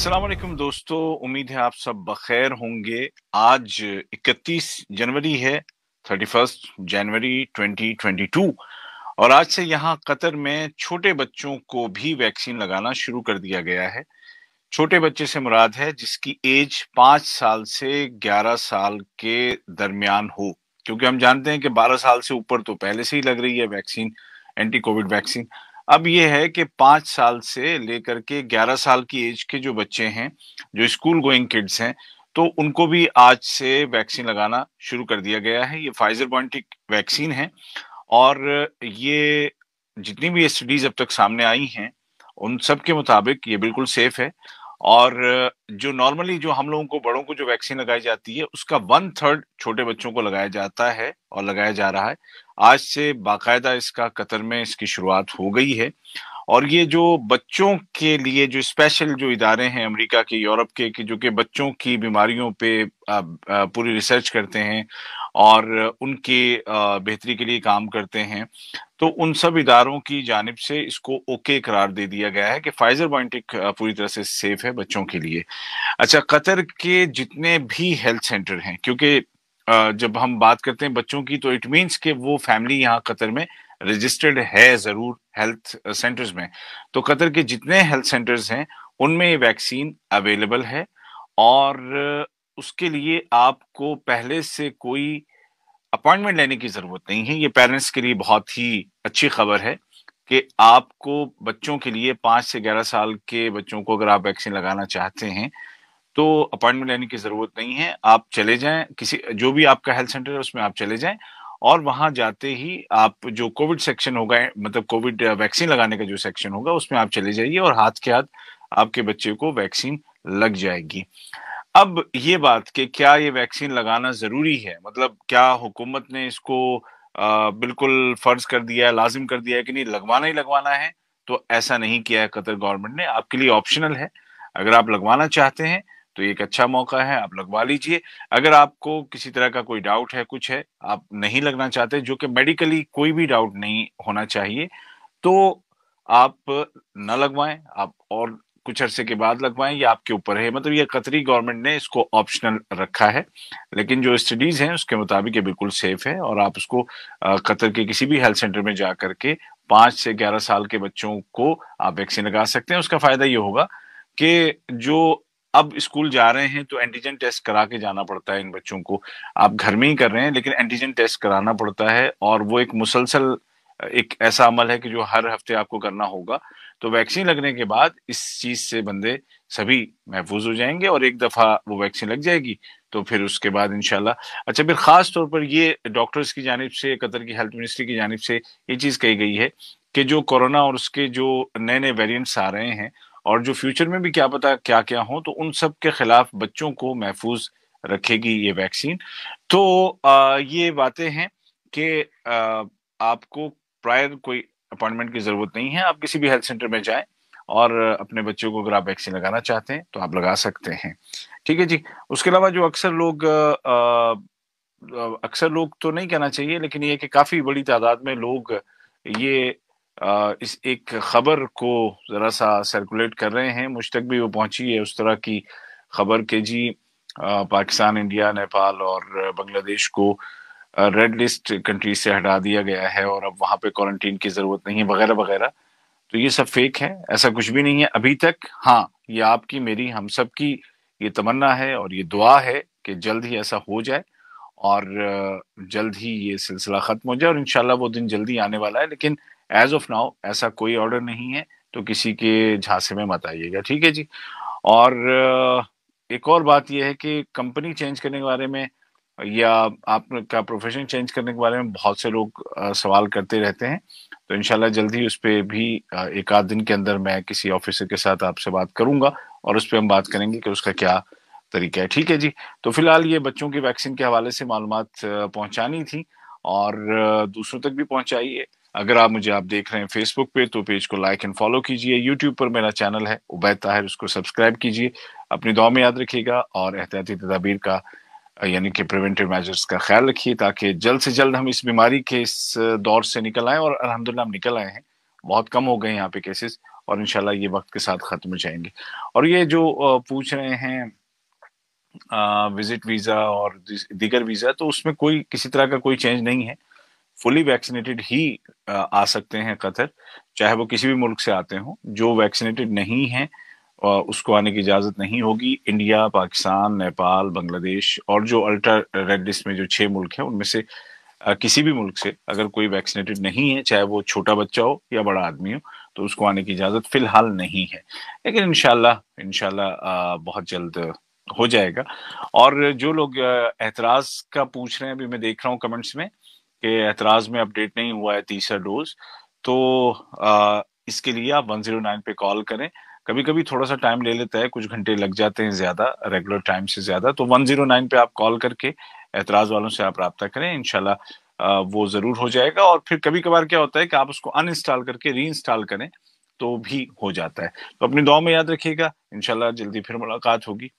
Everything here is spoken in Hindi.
अस्सलाम दोस्तों उम्मीद है आप सब बखैर होंगे आज 31 जनवरी है 31 जनवरी 2022 और आज से यहाँ कतर में छोटे बच्चों को भी वैक्सीन लगाना शुरू कर दिया गया है छोटे बच्चे से मुराद है जिसकी एज पाँच साल से ग्यारह साल के दरमियान हो क्योंकि हम जानते हैं कि बारह साल से ऊपर तो पहले से ही लग रही है वैक्सीन एंटी कोविड वैक्सीन अब ये है कि पांच साल से लेकर के ग्यारह साल की एज के जो बच्चे हैं जो स्कूल गोइंग किड्स हैं तो उनको भी आज से वैक्सीन लगाना शुरू कर दिया गया है ये फाइजर बॉन्टिक वैक्सीन है और ये जितनी भी स्टडीज अब तक सामने आई हैं उन सब के मुताबिक ये बिल्कुल सेफ है और जो नॉर्मली जो हम लोगों को बड़ों को जो वैक्सीन लगाई जाती है उसका वन थर्ड छोटे बच्चों को लगाया जाता है और लगाया जा रहा है आज से बाकायदा इसका कतर में इसकी शुरुआत हो गई है और ये जो बच्चों के लिए जो स्पेशल जो इदारे हैं अमेरिका के यूरोप के कि जो कि बच्चों की बीमारियों पे पूरी रिसर्च करते हैं और उनके बेहतरी के लिए काम करते हैं तो उन सब इदारों की जानब से इसको ओके करार दे दिया गया है कि फाइजर बायोटिक पूरी तरह से सेफ है बच्चों के लिए अच्छा कतर के जितने भी हेल्थ सेंटर हैं क्योंकि जब हम बात करते हैं बच्चों की तो इट मीन्स के वो फैमिली यहाँ कतर में रजिस्टर्ड है ज़रूर हेल्थ सेंटर्स में तो कतर के जितने हेल्थ सेंटर्स हैं उनमें ये वैक्सीन अवेलेबल है और उसके लिए आपको पहले से कोई अपॉइंटमेंट लेने की ज़रूरत नहीं है ये पेरेंट्स के लिए बहुत ही अच्छी खबर है कि आपको बच्चों के लिए पाँच से ग्यारह साल के बच्चों को अगर आप वैक्सीन लगाना चाहते हैं तो अपॉइंटमेंट लेने की जरूरत नहीं है आप चले जाएं किसी जो भी आपका हेल्थ सेंटर है उसमें आप चले जाएं और वहां जाते ही आप जो कोविड सेक्शन होगा मतलब कोविड वैक्सीन लगाने का जो सेक्शन होगा उसमें आप चले जाइए और हाथ के हाथ आपके बच्चे को वैक्सीन लग जाएगी अब ये बात कि क्या ये वैक्सीन लगाना जरूरी है मतलब क्या हुकूमत ने इसको बिल्कुल फर्ज कर दिया है लाजिम कर दिया है कि नहीं लगवाना ही लगवाना है तो ऐसा नहीं किया है कतर गवर्नमेंट ने आपके लिए ऑप्शनल है अगर आप लगवाना चाहते हैं तो ये एक अच्छा मौका है आप लगवा लीजिए अगर आपको किसी तरह का कोई डाउट है कुछ है आप नहीं लगना चाहते जो कि मेडिकली कोई भी डाउट नहीं होना चाहिए तो आप न लगवाएं आप और कुछ अरसे के बाद लगवाएं ये आपके ऊपर है मतलब ये कतरी गवर्नमेंट ने इसको ऑप्शनल रखा है लेकिन जो स्टडीज हैं उसके मुताबिक ये बिल्कुल सेफ है और आप उसको कतर के किसी भी हेल्थ सेंटर में जा करके पांच से ग्यारह साल के बच्चों को आप वैक्सीन लगा सकते हैं उसका फायदा ये होगा कि जो अब स्कूल जा रहे हैं तो एंटीजन टेस्ट करा के जाना पड़ता है इन बच्चों को आप घर में ही कर रहे हैं लेकिन एंटीजन टेस्ट कराना पड़ता है और वो एक मुसलसल एक ऐसा अमल है कि जो हर हफ्ते आपको करना होगा तो वैक्सीन लगने के बाद इस चीज से बंदे सभी महफूज हो जाएंगे और एक दफा वो वैक्सीन लग जाएगी तो फिर उसके बाद इनशाला अच्छा फिर खास तौर पर ये डॉक्टर्स की जानब से कतर की हेल्थ मिनिस्ट्री की जानब से ये चीज कही गई है कि जो कोरोना और उसके जो नए नए वेरियंट्स आ रहे हैं और जो फ्यूचर में भी क्या पता क्या क्या हो तो उन सब के खिलाफ बच्चों को महफूज रखेगी ये वैक्सीन तो आ, ये बातें हैं कि आपको प्रायर कोई अपॉइंटमेंट की जरूरत नहीं है आप किसी भी हेल्थ सेंटर में जाए और अपने बच्चों को अगर आप वैक्सीन लगाना चाहते हैं तो आप लगा सकते हैं ठीक है जी उसके अलावा जो अक्सर लोग अक्सर लोग तो नहीं कहना चाहिए लेकिन ये कि काफी बड़ी तादाद में लोग ये इस एक खबर को ज़रा सा सर्कुलेट कर रहे हैं मुझ तक भी वो पहुंची है उस तरह की खबर के जी पाकिस्तान इंडिया नेपाल और बांग्लादेश को रेड लिस्ट कंट्री से हटा दिया गया है और अब वहाँ पे क्वारंटीन की ज़रूरत नहीं है वगैरह वगैरह तो ये सब फेक है ऐसा कुछ भी नहीं है अभी तक हाँ ये आपकी मेरी हम सब की ये तमन्ना है और ये दुआ है कि जल्द ही ऐसा हो जाए और जल्द ही ये सिलसिला ख़त्म हो जाए और इनशाला वो दिन जल्दी आने वाला है लेकिन एज ऑफ नाउ ऐसा कोई ऑर्डर नहीं है तो किसी के झांसे में मत आइएगा ठीक है जी और एक और बात यह है कि कंपनी चेंज करने के बारे में या आपका प्रोफेशन चेंज करने के बारे में बहुत से लोग सवाल करते रहते हैं तो इनशाला जल्दी उस पर भी एक आध दिन के अंदर मैं किसी ऑफिसर के साथ आपसे बात करूंगा और उस पर हम बात करेंगे कि उसका क्या तरीका है ठीक है जी तो फिलहाल ये बच्चों की वैक्सीन के हवाले से मालूम पहुंचानी थी और दूसरों तक भी पहुंचाइए अगर आप मुझे आप देख रहे हैं फेसबुक पे तो पेज को लाइक एंड फॉलो कीजिए यूट्यूब पर मेरा चैनल है उबैद ताहिर उसको सब्सक्राइब कीजिए अपनी दुआ में याद रखिएगा और एहतियाती तदाबीर का यानी कि प्रिवेंटिव मेजर्स का ख्याल रखिए ताकि जल्द से जल्द हम इस बीमारी के इस दौर से निकल आए और अलहमदिल्ला हम निकल आए हैं बहुत कम हो गए यहाँ पे केसेस और इनशाला ये वक्त के साथ ख़त्म हो जाएंगे और ये जो पूछ रहे हैं विजिट वीजा और दीगर वीजा तो उसमें कोई किसी तरह का कोई चेंज नहीं है फुली वैक्सीनेटेड ही आ सकते हैं कतर चाहे वो किसी भी मुल्क से आते हों जो वैक्सीनेटेड नहीं है उसको आने की इजाजत नहीं होगी इंडिया पाकिस्तान नेपाल बांग्लादेश और जो अल्ट्रा रेड लिस्ट में जो छह मुल्क है उनमें से किसी भी मुल्क से अगर कोई वैक्सीनेटेड नहीं है चाहे वो छोटा बच्चा हो या बड़ा आदमी हो तो उसको आने की इजाजत फिलहाल नहीं है लेकिन इनशाला इनशाला बहुत जल्द हो जाएगा और जो लोग एतराज का पूछ रहे हैं अभी मैं देख रहा हूँ कमेंट्स में कि एतराज में अपडेट नहीं हुआ है तीसरा डोज तो आ, इसके लिए आप 109 पे कॉल करें कभी कभी थोड़ा सा टाइम ले लेता है कुछ घंटे लग जाते हैं ज्यादा रेगुलर टाइम से ज्यादा तो 109 पे आप कॉल करके एतराज वालों से आप रब्ता करें इनशाला वो जरूर हो जाएगा और फिर कभी कभार क्या होता है कि आप उसको अनइंस्टॉल करके री इंस्टॉल करें तो भी हो जाता है तो अपनी दुआ में याद रखिएगा इनशाला जल्दी फिर मुलाकात होगी